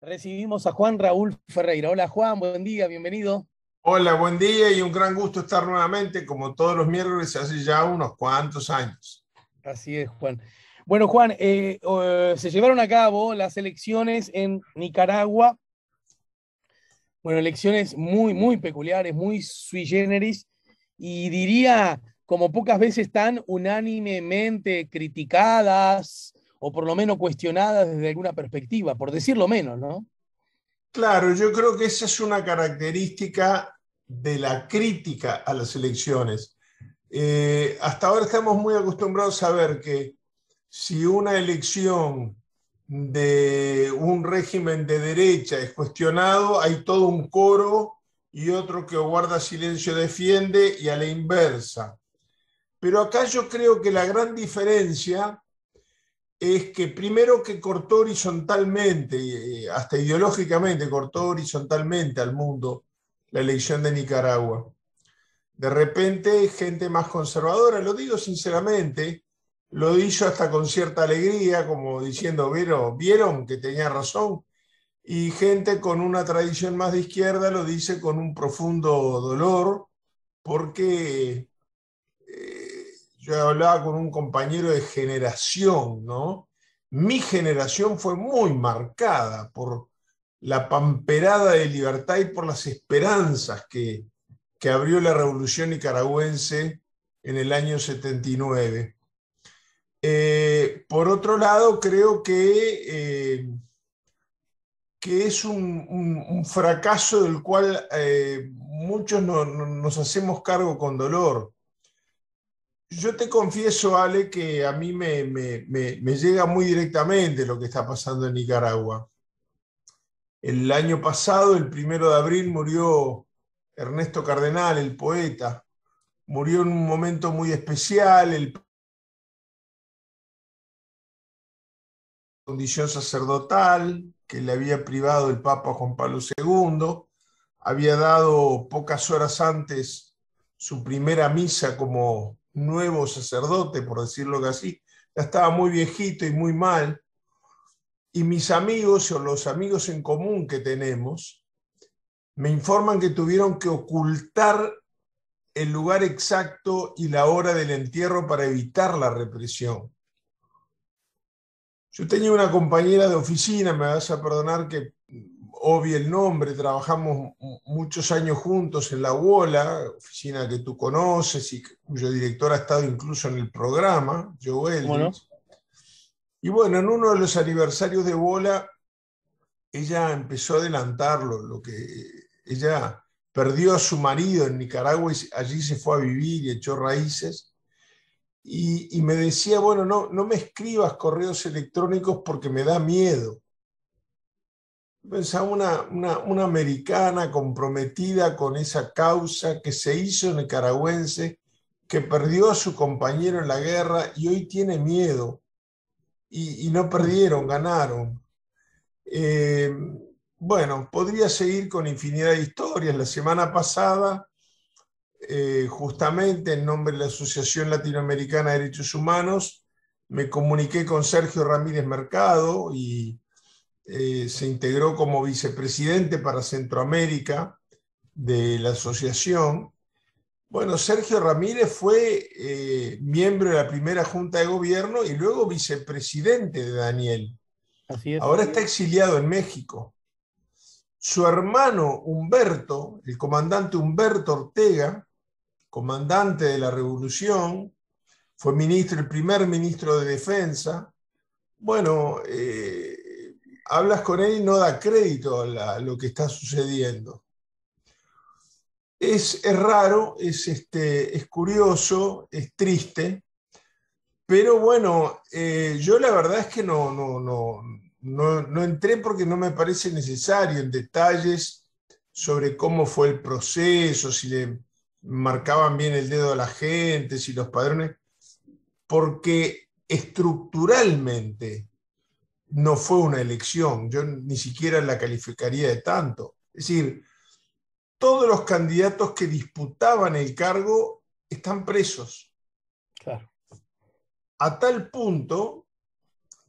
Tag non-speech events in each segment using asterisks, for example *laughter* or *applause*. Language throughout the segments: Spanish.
Recibimos a Juan Raúl Ferreira. Hola Juan, buen día, bienvenido. Hola, buen día y un gran gusto estar nuevamente, como todos los miércoles, hace ya unos cuantos años. Así es, Juan. Bueno, Juan, eh, se llevaron a cabo las elecciones en Nicaragua. Bueno, elecciones muy, muy peculiares, muy sui generis, y diría como pocas veces tan unánimemente criticadas, o por lo menos cuestionadas desde alguna perspectiva, por decirlo menos, ¿no? Claro, yo creo que esa es una característica de la crítica a las elecciones. Eh, hasta ahora estamos muy acostumbrados a ver que si una elección de un régimen de derecha es cuestionado, hay todo un coro y otro que guarda silencio defiende y a la inversa. Pero acá yo creo que la gran diferencia es que primero que cortó horizontalmente, eh, hasta ideológicamente cortó horizontalmente al mundo la elección de Nicaragua. De repente, gente más conservadora, lo digo sinceramente, lo hizo hasta con cierta alegría, como diciendo, vieron, vieron que tenía razón, y gente con una tradición más de izquierda lo dice con un profundo dolor, porque yo hablaba con un compañero de generación, ¿no? Mi generación fue muy marcada por la pamperada de libertad y por las esperanzas que, abrió la revolución nicaragüense en el año 79. Eh, por otro lado, creo que, eh, que es un, fracaso del cual eh, muchos nos hacemos cargo con dolor. Yo te confieso, Ale, que a mí me, llega muy directamente lo que está pasando en Nicaragua. El año pasado, el primero de abril, murió Ernesto Cardenal, el poeta. Murió en un momento muy especial, el condición sacerdotal que le había privado el Papa Juan Pablo II. Había dado pocas horas antes su primera misa como nuevo sacerdote, por decirlo así, ya estaba muy viejito y muy mal, y mis amigos o los amigos en común que tenemos me informan que tuvieron que ocultar el lugar exacto y la hora del entierro para evitar la represión. Yo tenía una compañera de oficina, me vas a perdonar que obvio el nombre, trabajamos muchos años juntos en la UOLA, oficina que tú conoces y cuyo director ha estado incluso en el programa, Joel. Bueno. Y bueno, en uno de los aniversarios de Bola, ella empezó a adelantarlo, lo que ella perdió a su marido en Nicaragua y allí se fue a vivir y echó raíces. Y, y me decía, bueno, no, no me escribas correos electrónicos porque me da miedo. Pensaba una, una, americana comprometida con esa causa que se hizo nicaragüense, que perdió a su compañero en la guerra y hoy tiene miedo. Y, no perdieron, ganaron. Eh, bueno, podría seguir con infinidad de historias. La semana pasada, eh, justamente en nombre de la Asociación Latinoamericana de Derechos Humanos, me comuniqué con Sergio Ramírez Mercado y eh, se integró como vicepresidente para Centroamérica de la asociación. Bueno, Sergio Ramírez fue eh, miembro de la primera Junta de Gobierno y luego vicepresidente de Daniel. Ahora está exiliado en México. Su hermano Humberto, el comandante Humberto Ortega, comandante de la Revolución, fue ministro, el primer ministro de Defensa. Bueno, eh, hablas con él y no da crédito a, lo que está sucediendo. Es, raro, es, este, es curioso, es triste, pero bueno, eh, yo la verdad es que no, no, no, no entré porque no me parece necesario en detalles sobre cómo fue el proceso, si le marcaban bien el dedo a la gente, si los padrones, porque estructuralmente no fue una elección, yo ni siquiera la calificaría de tanto. Es decir, todos los candidatos que disputaban el cargo están presos. Claro. A tal punto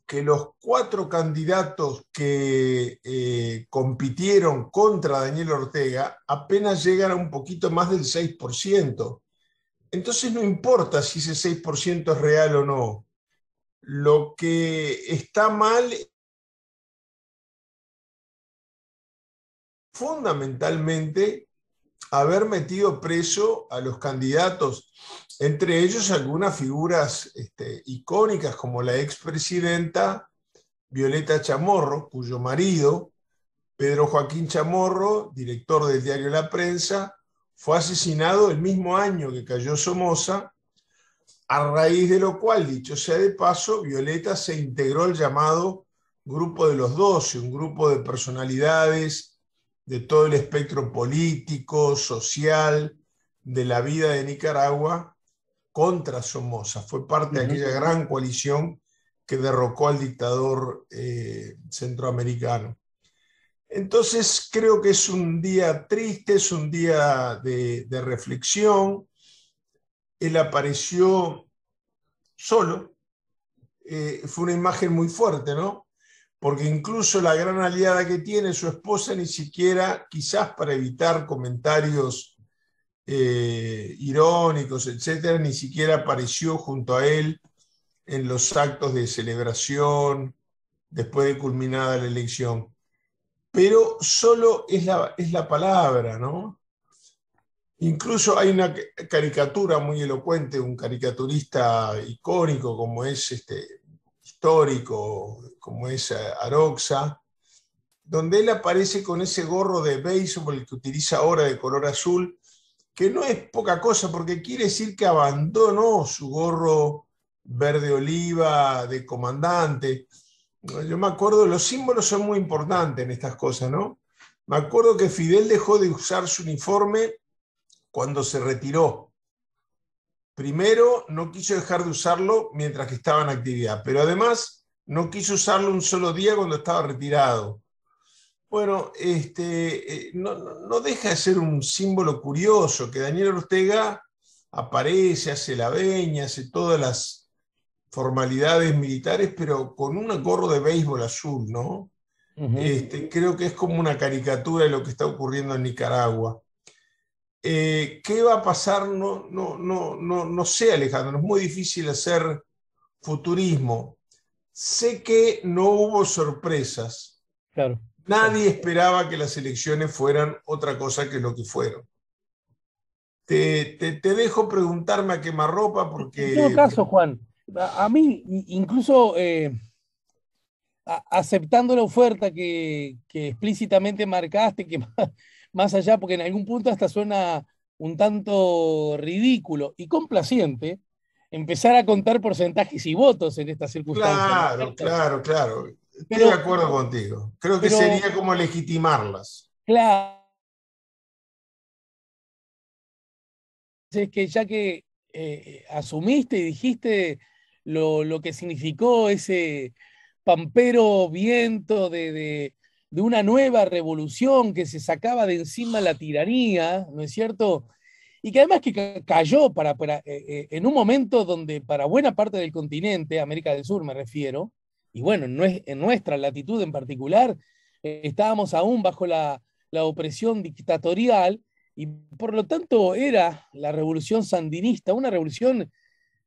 que los cuatro candidatos que eh, compitieron contra Daniel Ortega apenas llegan a un poquito más del 6%. Entonces no importa si ese 6% es real o no. Lo que está mal fundamentalmente haber metido preso a los candidatos, entre ellos algunas figuras este, icónicas como la expresidenta Violeta Chamorro, cuyo marido, Pedro Joaquín Chamorro, director del diario La Prensa, fue asesinado el mismo año que cayó Somoza a raíz de lo cual, dicho sea de paso, Violeta se integró al llamado Grupo de los Doce, un grupo de personalidades de todo el espectro político, social, de la vida de Nicaragua contra Somoza. Fue parte de aquella gran coalición que derrocó al dictador eh, centroamericano. Entonces creo que es un día triste, es un día de reflexión, él apareció solo, eh, fue una imagen muy fuerte, ¿no? Porque incluso la gran aliada que tiene su esposa ni siquiera, quizás para evitar comentarios eh, irónicos, etcétera, ni siquiera apareció junto a él en los actos de celebración después de culminada la elección. Pero solo es es la palabra, ¿no? Incluso hay una caricatura muy elocuente, un caricaturista icónico como es este, histórico, como es eh, Aroxa, donde él aparece con ese gorro de béisbol que utiliza ahora de color azul, que no es poca cosa porque quiere decir que abandonó su gorro verde oliva de comandante. Yo me acuerdo, los símbolos son muy importantes en estas cosas, ¿no? Me acuerdo que Fidel dejó de usar su uniforme cuando se retiró. Primero, no quiso dejar de usarlo mientras que estaba en actividad, pero además no quiso usarlo un solo día cuando estaba retirado. Bueno, este, eh, no, deja de ser un símbolo curioso que Daniel Ortega aparece, hace la veña, hace todas las formalidades militares, pero con un gorro de béisbol azul, ¿no? este, creo que es como una caricatura de lo que está ocurriendo en Nicaragua. Eh, ¿qué va a pasar? No, no, no, no, no sé, Alejandro, es muy difícil hacer futurismo. Sé que no hubo sorpresas. Claro. Nadie esperaba que las elecciones fueran otra cosa que lo que fueron. Te, te, dejo preguntarme a quemarropa porque... En todo caso, Juan, a mí incluso eh, aceptando la oferta que, que explícitamente marcaste, que más allá, porque en algún punto hasta suena un tanto ridículo y complaciente empezar a contar porcentajes y votos en estas circunstancias. Claro, claro, claro. Estoy de acuerdo contigo. Creo que sería como legitimarlas. Claro. Es que ya que eh, asumiste y dijiste lo, lo, que significó ese pampero viento de de una nueva revolución que se sacaba de encima la tiranía, ¿no es cierto? Y que además que cayó para, eh, eh, en un momento donde para buena parte del continente, América del Sur me refiero, y bueno, en nuestra latitud en particular, estábamos aún bajo la, la opresión dictatorial y por lo tanto era la revolución sandinista, una revolución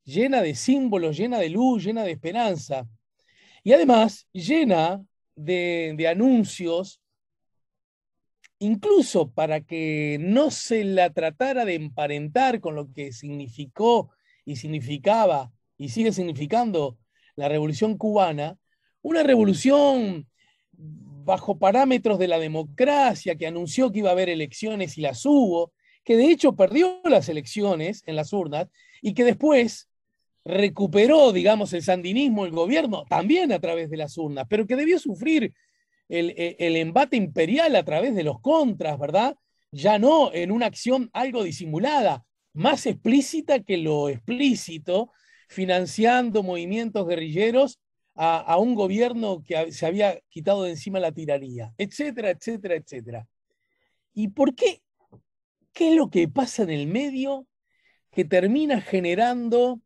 llena de símbolos, llena de luz, llena de esperanza. Y además llena de, anuncios, incluso para que no se la tratara de emparentar con lo que significó y significaba y sigue significando la revolución cubana, una revolución bajo parámetros de la democracia que anunció que iba a haber elecciones y las hubo, que de hecho perdió las elecciones en las urnas y que después recuperó, digamos, el sandinismo, el gobierno, también a través de las urnas, pero que debió sufrir e, el, embate imperial a través de los contras, ¿verdad? Ya no en una acción algo disimulada, más explícita que lo explícito, financiando movimientos guerrilleros a, a un gobierno que se había quitado de encima la tiranía, etcétera, etcétera, etcétera. ¿Y por qué? ¿Qué es lo que pasa en el medio que termina generando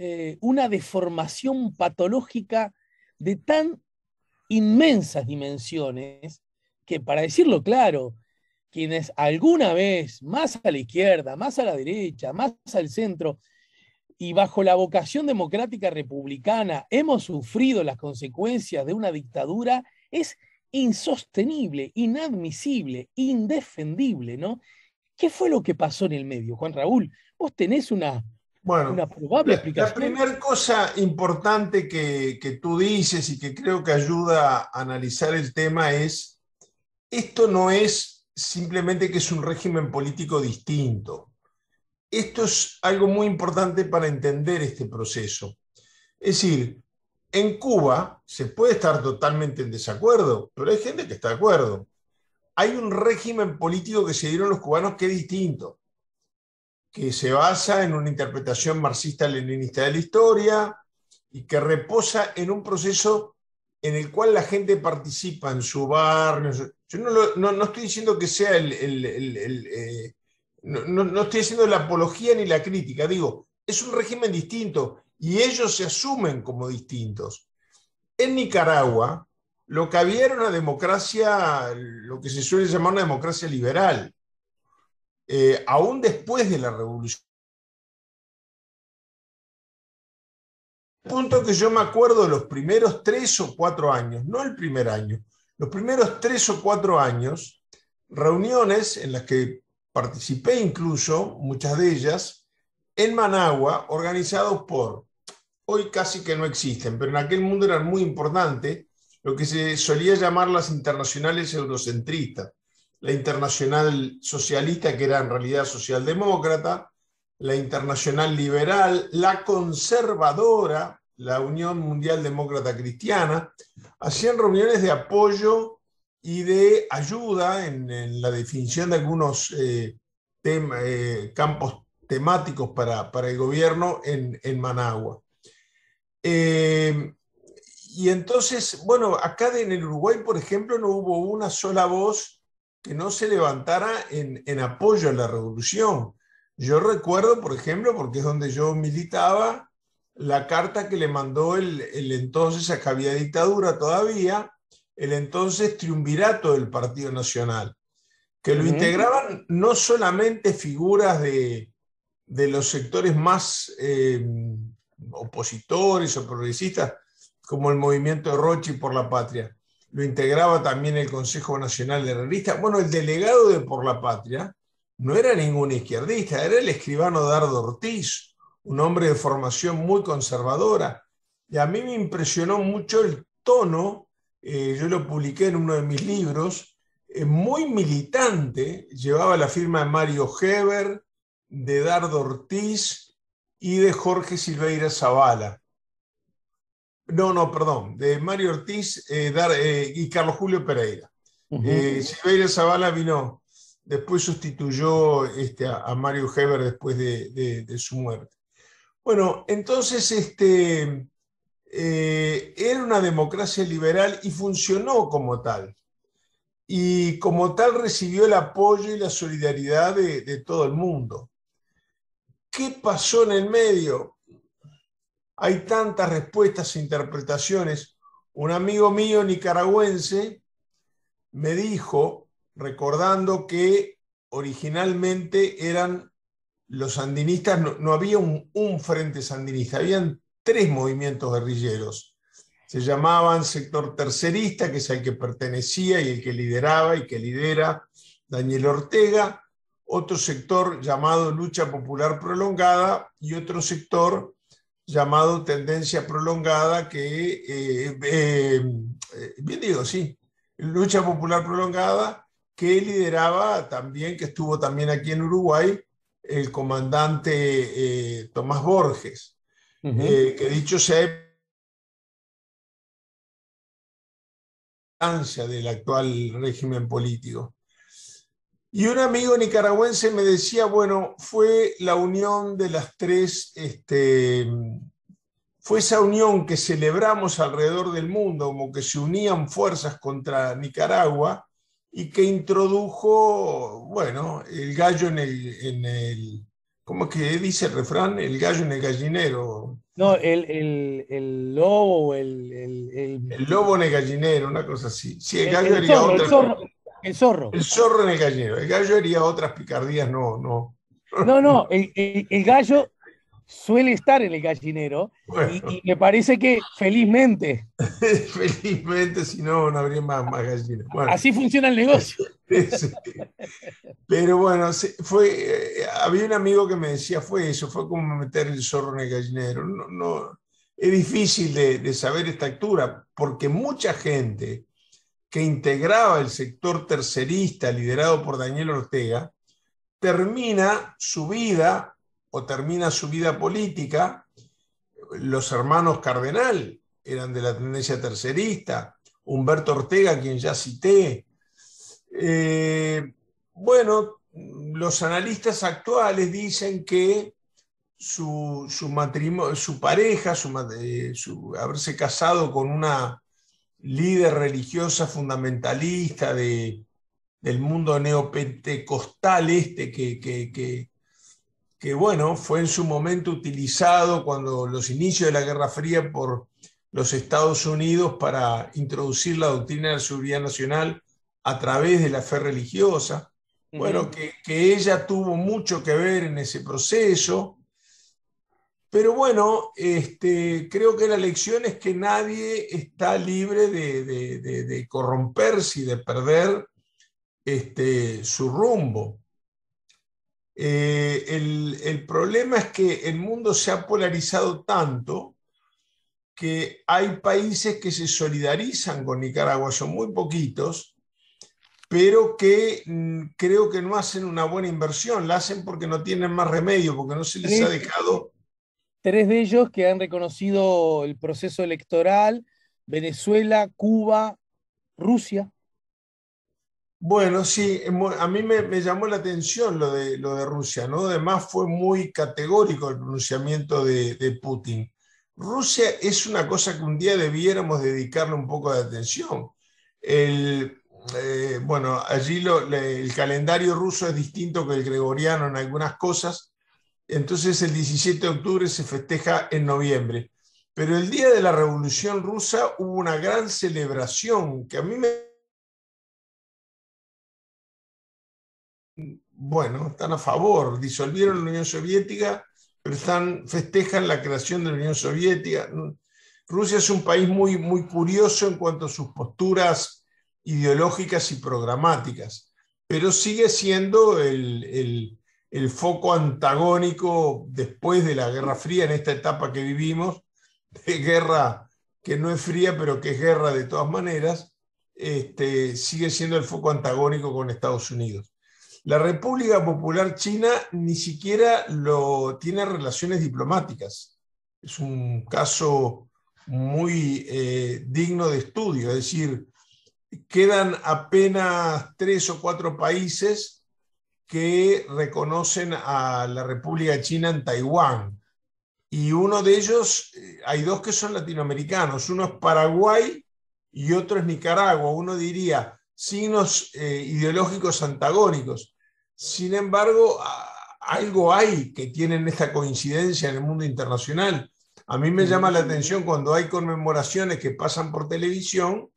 eh, una deformación patológica de tan inmensas dimensiones que, para decirlo claro, quienes alguna vez, más a la izquierda, más a la derecha, más al centro, y bajo la vocación democrática republicana hemos sufrido las consecuencias de una dictadura, es insostenible, inadmisible, indefendible, ¿no? ¿Qué fue lo que pasó en el medio, Juan Raúl? Vos tenés una, bueno, La primera cosa importante que, que tú dices y que creo que ayuda a analizar el tema es, esto no es simplemente que es un régimen político distinto. Esto es algo muy importante para entender este proceso. Es decir, en Cuba se puede estar totalmente en desacuerdo, pero hay gente que está de acuerdo. Hay un régimen político que se dieron los cubanos que es distinto que se basa en una interpretación marxista-leninista de la historia y que reposa en un proceso en el cual la gente participa en su barrio. Yo no, estoy diciendo que sea el... Eh, no, no estoy haciendo la apología ni la crítica, digo, es un régimen distinto y ellos se asumen como distintos. En Nicaragua, lo que había era una democracia, lo que se suele llamar una democracia liberal. Eh, aún después de la revolución. Punto que yo me acuerdo de los primeros tres o cuatro años, no el primer año, los primeros tres o cuatro años, reuniones en las que participé incluso, muchas de ellas, en Managua, organizados por, hoy casi que no existen, pero en aquel mundo eran muy importantes, lo que se solía llamar las internacionales eurocentristas la internacional socialista, que era en realidad socialdemócrata, la internacional liberal, la conservadora, la Unión Mundial Demócrata Cristiana, hacían reuniones de apoyo y de ayuda en, la definición de algunos eh, eh, campos temáticos para, el gobierno en, Managua. Eh, y entonces, bueno, acá en el Uruguay, por ejemplo, no hubo una sola voz que no se levantara en, apoyo a la revolución. Yo recuerdo, por ejemplo, porque es donde yo militaba, la carta que le mandó el, entonces, acá había dictadura todavía, el entonces triunvirato del Partido Nacional, que lo integraban no solamente figuras de, los sectores más eh, opositores o progresistas, como el movimiento de Rochi por la patria, lo integraba también el Consejo Nacional de Realistas. Bueno, el delegado de Por la Patria no era ningún izquierdista, era el escribano Dardo Ortiz, un hombre de formación muy conservadora. Y a mí me impresionó mucho el tono, eh, yo lo publiqué en uno de mis libros, eh, muy militante, llevaba la firma de Mario Heber, de Dardo Ortiz y de Jorge Silveira Zavala. No, no, perdón, de Mario Ortiz eh, Dar, eh, y Carlos Julio Pereira. Eh, Silveira Zavala vino, después sustituyó este, a, Mario Heber después de, su muerte. Bueno, entonces este, era una democracia liberal y funcionó como tal y como tal recibió el apoyo y la solidaridad de, de, todo el mundo. ¿Qué pasó en el medio? Hay tantas respuestas e interpretaciones. Un amigo mío nicaragüense me dijo, recordando que originalmente eran los sandinistas, no, había un, frente sandinista, habían tres movimientos guerrilleros. Se llamaban sector tercerista, que es el que pertenecía y el que lideraba y que lidera Daniel Ortega, otro sector llamado lucha popular prolongada y otro sector llamado tendencia prolongada que, eh, eh, eh, bien digo, sí, lucha popular prolongada que lideraba también, que estuvo también aquí en Uruguay, el comandante Tomás Borges, que dicho sea de del actual régimen político. Y un amigo nicaragüense me decía, bueno, fue la unión de las tres, este, fue esa unión que celebramos alrededor del mundo, como que se unían fuerzas contra Nicaragua y que introdujo, bueno, el gallo en el, en el ¿cómo es que dice el refrán? El gallo en el gallinero. No, el, lobo, el, el, el, lobo en el gallinero, una cosa así. Sí, el gallo era otra. El zorro. El zorro en el gallinero. El gallo haría otras picardías, no, no. No, no, el, gallo suele estar en el gallinero y, me parece que felizmente. *laughs* felizmente, si no, no habría más, gallinas. Así funciona el negocio. *laughs* Pero bueno, fue, eh, había un amigo que me decía, fue eso, fue como meter el zorro en el gallinero. No, no es difícil de, de saber esta altura, porque mucha gente que integraba el sector tercerista liderado por Daniel Ortega, termina su vida o termina su vida política, los hermanos Cardenal eran de la tendencia tercerista, Humberto Ortega, quien ya cité. Eh, bueno, los analistas actuales dicen que su, matrimonio, su pareja, eh, su, haberse casado con una líder religiosa fundamentalista de, del mundo neopentecostal este que, que, que, bueno, fue en su momento utilizado cuando los inicios de la Guerra Fría por los Estados Unidos para introducir la doctrina de la seguridad nacional a través de la fe religiosa. Bueno, que, ella tuvo mucho que ver en ese proceso, pero bueno, este, creo que la lección es que nadie está libre de, corromperse y de perder este, su rumbo. Eh, el, problema es que el mundo se ha polarizado tanto que hay países que se solidarizan con Nicaragua, son muy poquitos, pero que mm, creo que no hacen una buena inversión, la hacen porque no tienen más remedio, porque no se les ha dejado tres de ellos que han reconocido el proceso electoral, Venezuela, Cuba, Rusia. Bueno, sí, eh, a mí me, llamó la atención lo de, Rusia, ¿no? Además fue muy categórico el pronunciamiento de, Putin. Rusia es una cosa que un día debiéramos dedicarle un poco de atención. Eh, bueno, allí el calendario ruso es distinto que el gregoriano en algunas cosas, entonces el 17 de octubre se festeja en noviembre. Pero el día de la Revolución Rusa hubo una gran celebración que a mí me... Bueno, están a favor, disolvieron la Unión Soviética, pero están, festejan la creación de la Unión Soviética. Rusia es un país muy, muy curioso en cuanto a sus posturas ideológicas y programáticas, pero sigue siendo el el foco antagónico después de la Guerra Fría, en esta etapa que vivimos, de guerra que no es fría, pero que es guerra de todas maneras, este, sigue siendo el foco antagónico con Estados Unidos. La República Popular China ni siquiera lo, tiene relaciones diplomáticas. Es un caso muy eh, digno de estudio, es decir, quedan apenas tres o cuatro países que reconocen a la República China en Taiwán. Y uno de ellos, eh, hay dos que son latinoamericanos, uno es Paraguay y otro es Nicaragua. Uno diría signos eh, ideológicos antagónicos. Sin embargo, algo hay que tienen esta coincidencia en el mundo internacional. A mí me llama la atención cuando hay conmemoraciones que pasan por televisión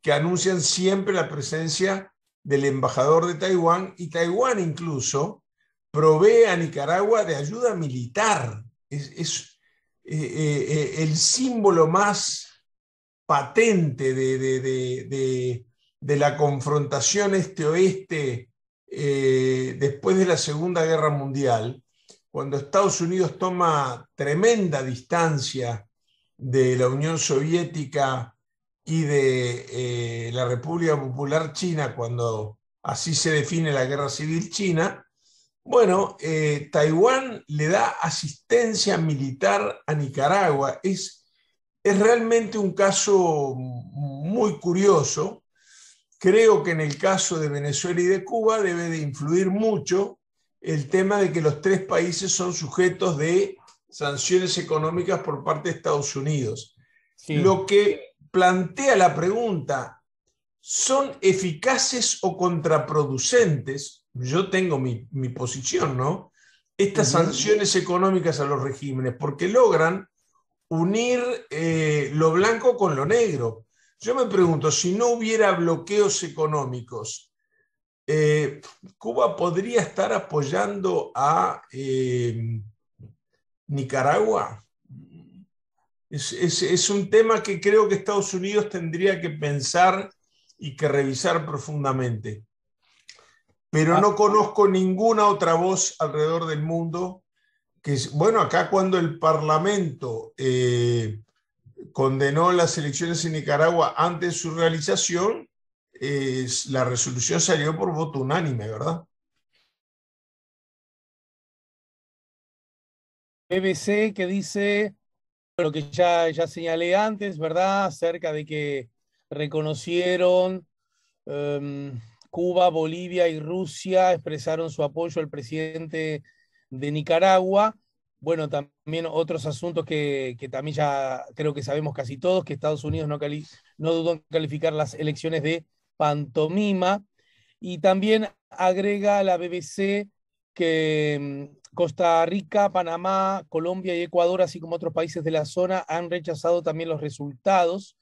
que anuncian siempre la presencia del embajador de Taiwán y Taiwán incluso provee a Nicaragua de ayuda militar. Es, eh, eh, eh, el símbolo más patente de, la confrontación este-oeste después de la Segunda Guerra Mundial, cuando Estados Unidos toma tremenda distancia de la Unión Soviética y de eh, la República Popular China cuando así se define la guerra civil china, bueno, eh, Taiwán le da asistencia militar a Nicaragua. Es, es realmente un caso muy curioso. Creo que en el caso de Venezuela y de Cuba debe de influir mucho el tema de que los tres países son sujetos de sanciones económicas por parte de Estados Unidos. Lo que plantea la pregunta, ¿son eficaces o contraproducentes? Yo tengo mi, posición, ¿no? Estas sanciones económicas a los regímenes, porque logran unir eh, lo blanco con lo negro. Yo me pregunto, si no hubiera bloqueos económicos, eh, Cuba podría estar apoyando a eh, Nicaragua. Es, un tema que creo que Estados Unidos tendría que pensar y que revisar profundamente. Pero ah. no conozco ninguna otra voz alrededor del mundo que bueno, acá cuando el Parlamento eh, condenó las elecciones en Nicaragua antes de su realización, la resolución salió por voto unánime, ¿verdad? BBC que dice lo que ya, ya señalé antes, ¿verdad? Acerca de que reconocieron em, Cuba, Bolivia y Rusia, expresaron su apoyo al presidente de Nicaragua. Bueno, también otros asuntos que, también ya creo que sabemos casi todos, que Estados Unidos no, no dudó en calificar las elecciones de pantomima. Y también agrega la BBC que em, Costa Rica, Panamá, Colombia y Ecuador, así como otros países de la zona, han rechazado también los resultados.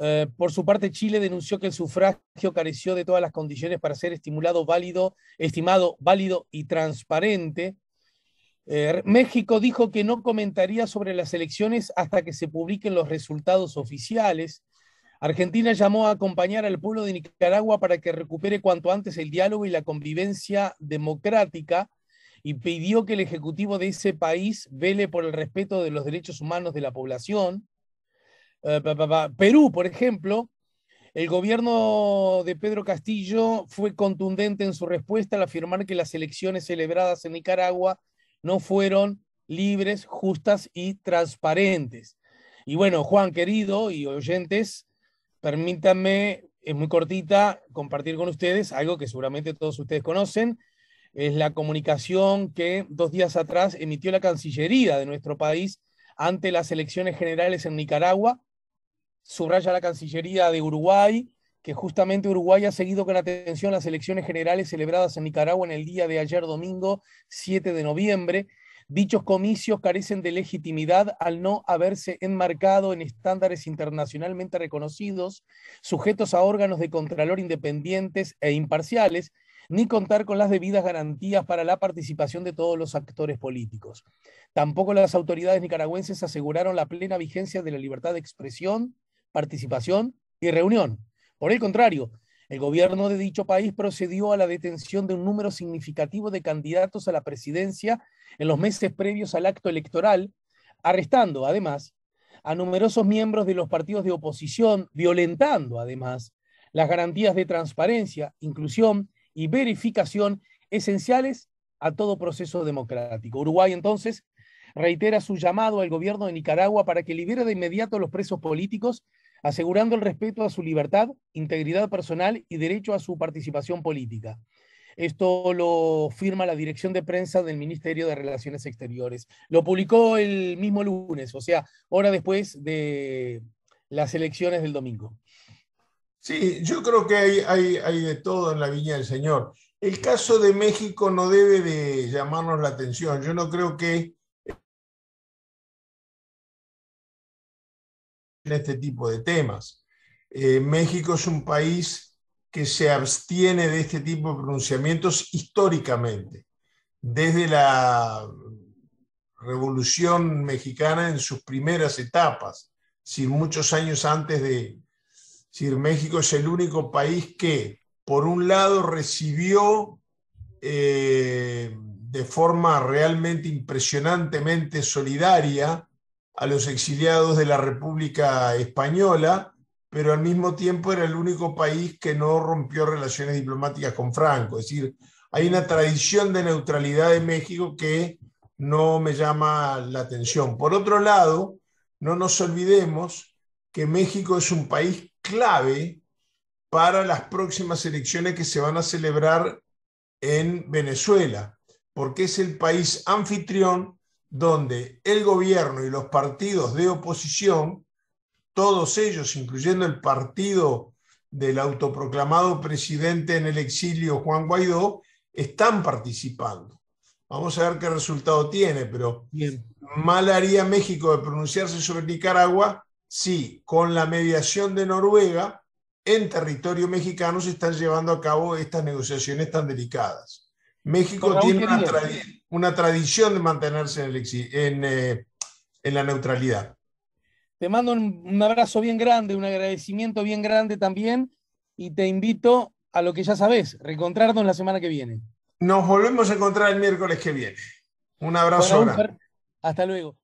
Eh, por su parte, Chile denunció que el sufragio careció de todas las condiciones para ser estimulado, válido, estimado, válido y transparente. Eh, México dijo que no comentaría sobre las elecciones hasta que se publiquen los resultados oficiales. Argentina llamó a acompañar al pueblo de Nicaragua para que recupere cuanto antes el diálogo y la convivencia democrática y pidió que el Ejecutivo de ese país vele por el respeto de los derechos humanos de la población. Eh, Perú, por ejemplo, el gobierno de Pedro Castillo fue contundente en su respuesta al afirmar que las elecciones celebradas en Nicaragua no fueron libres, justas y transparentes. Y bueno, Juan querido y oyentes, permítanme, en muy cortita, compartir con ustedes algo que seguramente todos ustedes conocen, es la comunicación que dos días atrás emitió la Cancillería de nuestro país ante las elecciones generales en Nicaragua. Subraya la Cancillería de Uruguay, que justamente Uruguay ha seguido con atención las elecciones generales celebradas en Nicaragua en el día de ayer domingo 7 de noviembre. Dichos comicios carecen de legitimidad al no haberse enmarcado en estándares internacionalmente reconocidos, sujetos a órganos de contralor independientes e imparciales, ni contar con las debidas garantías para la participación de todos los actores políticos. Tampoco las autoridades nicaragüenses aseguraron la plena vigencia de la libertad de expresión, participación y reunión. Por el contrario, el gobierno de dicho país procedió a la detención de un número significativo de candidatos a la presidencia en los meses previos al acto electoral, arrestando además a numerosos miembros de los partidos de oposición, violentando además las garantías de transparencia, inclusión y verificación esenciales a todo proceso democrático. Uruguay entonces reitera su llamado al gobierno de Nicaragua para que libere de inmediato a los presos políticos, asegurando el respeto a su libertad, integridad personal y derecho a su participación política. Esto lo firma la dirección de prensa del Ministerio de Relaciones Exteriores. Lo publicó el mismo lunes, o sea, hora después de las elecciones del domingo. Sí, yo creo que hay, hay, hay de todo en la Viña del Señor. El caso de México no debe de llamarnos la atención. Yo no creo que en este tipo de temas. Eh, México es un país que se abstiene de este tipo de pronunciamientos históricamente, desde la Revolución Mexicana en sus primeras etapas, sin muchos años antes de, decir, México es el único país que, por un lado, recibió eh, de forma realmente impresionantemente solidaria a los exiliados de la República Española, pero al mismo tiempo era el único país que no rompió relaciones diplomáticas con Franco. Es decir, hay una tradición de neutralidad de México que no me llama la atención. Por otro lado, no nos olvidemos que México es un país clave para las próximas elecciones que se van a celebrar en Venezuela, porque es el país anfitrión donde el gobierno y los partidos de oposición, todos ellos, incluyendo el partido del autoproclamado presidente en el exilio, Juan Guaidó, están participando. Vamos a ver qué resultado tiene, pero mal haría México de pronunciarse sobre Nicaragua Sí, con la mediación de Noruega en territorio mexicano se están llevando a cabo estas negociaciones tan delicadas. México tiene una, tradición de mantenerse en, eh, la neutralidad. Te mando un, abrazo bien grande, un agradecimiento bien grande también y te invito a lo que ya sabes, reencontrarnos la semana que viene. Nos volvemos a encontrar el miércoles que viene. Un abrazo. hasta luego.